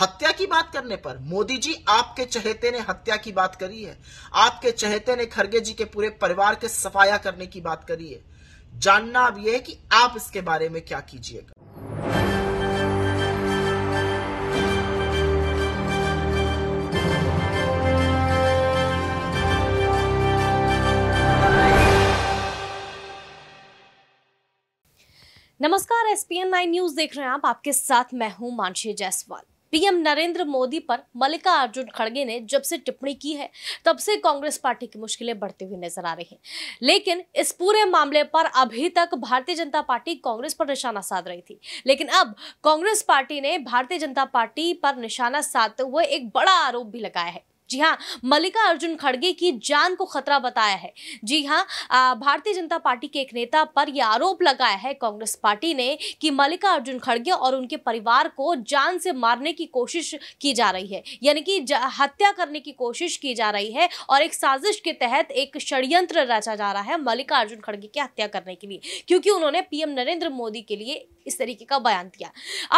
हत्या की बात करने पर मोदी जी आपके चहेते ने हत्या की बात करी है आपके चहेते ने खरगे जी के पूरे परिवार के सफाया करने की बात करी है जानना अब यह है कि आप इसके बारे में क्या कीजिएगा नमस्कार एसपीएन नाइन न्यूज देख रहे हैं आप आपके साथ मैं हूं मानशी जायसवाल पीएम नरेंद्र मोदी पर मल्लिका अर्जुन खड़गे ने जब से टिप्पणी की है तब से कांग्रेस पार्टी की मुश्किलें बढ़ती हुई नजर आ रही हैं लेकिन इस पूरे मामले पर अभी तक भारतीय जनता पार्टी कांग्रेस पर निशाना साध रही थी लेकिन अब कांग्रेस पार्टी ने भारतीय जनता पार्टी पर निशाना साधते हुए एक बड़ा आरोप भी लगाया है जी हाँ मल्लिका अर्जुन खड़गे की जान को खतरा बताया है जी हाँ भारतीय जनता पार्टी के एक नेता पर यह आरोप लगाया है कांग्रेस पार्टी ने कि मल्लिका अर्जुन खड़गे और उनके परिवार को जान से मारने की कोशिश की जा रही है यानी कि हत्या करने की कोशिश की जा रही है और एक साजिश के तहत एक षड्यंत्र रचा जा रहा है मल्लिका अर्जुन खड़गे की हत्या करने के लिए क्योंकि उन्होंने पीएम नरेंद्र मोदी के लिए इस तरीके का बयान दिया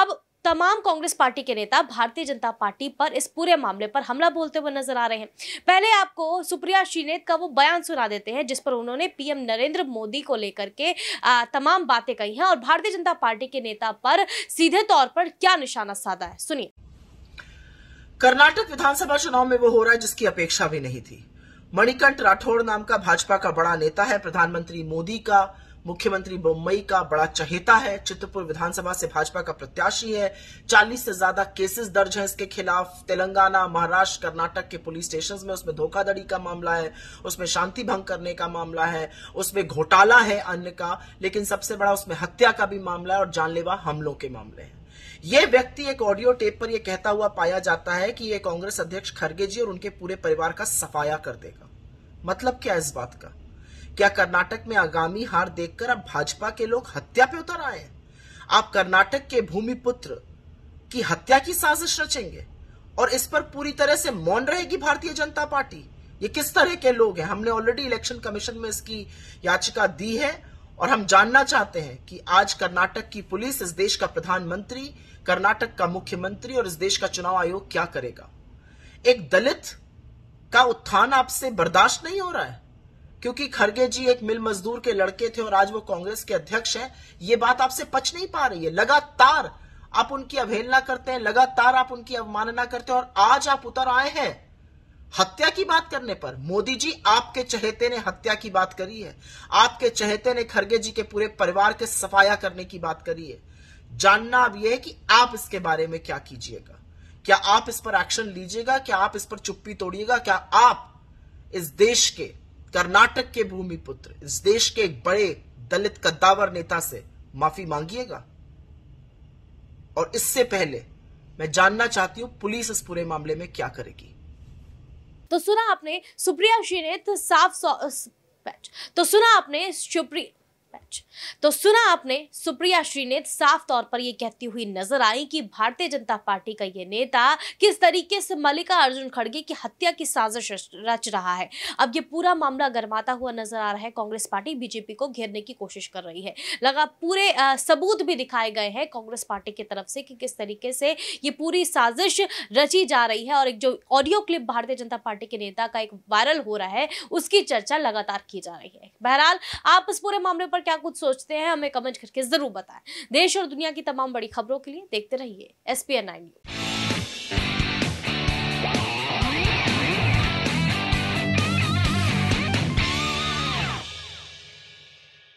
अब तमाम कांग्रेस पार्टी के नेता भारतीय जनता पार्टी पर इस पूरे मामले पर हमला बोलते हुए नजर आ रहे हैं पहले आपको सुप्रिया श्रीनेत का वो बयान सुना देते हैं जिस पर उन्होंने पीएम नरेंद्र मोदी को लेकर के तमाम बातें कही हैं और भारतीय जनता पार्टी के नेता पर सीधे तौर पर क्या निशाना साधा है सुनिए कर्नाटक विधानसभा चुनाव में वो हो रहा है जिसकी अपेक्षा भी नहीं थी मणिकंठ राठौड़ नाम का भाजपा का बड़ा नेता है प्रधानमंत्री मोदी का मुख्यमंत्री बम्बई का बड़ा चहेता है चित्रपुर विधानसभा से भाजपा का प्रत्याशी है चालीस से ज्यादा केसेस दर्ज है इसके खिलाफ तेलंगाना महाराष्ट्र कर्नाटक के पुलिस स्टेशन में उसमें धोखाधड़ी का मामला है उसमें शांति भंग करने का मामला है उसमें घोटाला है अन्य का लेकिन सबसे बड़ा उसमें हत्या का भी मामला है और जानलेवा हमलों के मामले हैं ये व्यक्ति एक ऑडियो टेप पर यह कहता हुआ पाया जाता है कि ये कांग्रेस अध्यक्ष खरगे जी और उनके पूरे परिवार का सफाया कर देगा मतलब क्या इस बात का क्या कर्नाटक में आगामी हार देखकर अब भाजपा के लोग हत्या पे उतर आए आप कर्नाटक के भूमिपुत्र की हत्या की साजिश रचेंगे और इस पर पूरी तरह से मौन रहेगी भारतीय जनता पार्टी ये किस तरह के लोग हैं हमने ऑलरेडी इलेक्शन कमीशन में इसकी याचिका दी है और हम जानना चाहते हैं कि आज कर्नाटक की पुलिस इस देश का प्रधानमंत्री कर्नाटक का मुख्यमंत्री और इस देश का चुनाव आयोग क्या करेगा एक दलित का उत्थान आपसे बर्दाश्त नहीं हो रहा है क्योंकि खड़गे जी एक मिल मजदूर के लड़के थे और आज वो कांग्रेस के अध्यक्ष हैं ये बात आपसे पच नहीं पा रही है लगातार आप उनकी अवहेलना करते हैं लगातार आप उनकी अवमानना करते हैं और आज आप उतर आए हैं हत्या की बात करने पर मोदी जी आपके चहेते ने हत्या की बात करी है आपके चहेते ने खरगे जी के पूरे परिवार के सफाया करने की बात करी है जानना अब यह है कि आप इसके बारे में क्या कीजिएगा क्या आप इस पर एक्शन लीजिएगा क्या आप इस पर चुप्पी तोड़िएगा क्या आप इस देश के कर्नाटक के भूमिपुत्र इस देश के एक बड़े दलित कद्दावर नेता से माफी मांगिएगा और इससे पहले मैं जानना चाहती हूं पुलिस इस पूरे मामले में क्या करेगी तो सुना आपने सुप्रिया श्रीनेत तो साफ सौ तो सुना आपने सुप्रिया मैच तो सुना आपने सुप्रिया श्रीनेत साफ तौर पर यह कहती हुई नजर आई कि भारतीय जनता पार्टी का यह नेता किस तरीके से मल्लिका अर्जुन खड़गे की हत्या की साजिश रच रहा है अब यह पूरा मामला गरमाता हुआ नजर आ रहा है कांग्रेस पार्टी बीजेपी को घेरने की कोशिश कर रही है लगा पूरे सबूत भी दिखाए गए हैं कांग्रेस पार्टी की तरफ से कि किस तरीके से ये पूरी साजिश रची जा रही है और एक जो ऑडियो क्लिप भारतीय जनता पार्टी के नेता का एक वायरल हो रहा है उसकी चर्चा लगातार की जा रही है बहरहाल आप इस पूरे मामले पर क्या कुछ सोचते हैं हमें कमेंट करके ज़रूर बताएं देश और दुनिया की तमाम बड़ी खबरों के लिए देखते रहिए एस पी एन न्यूज़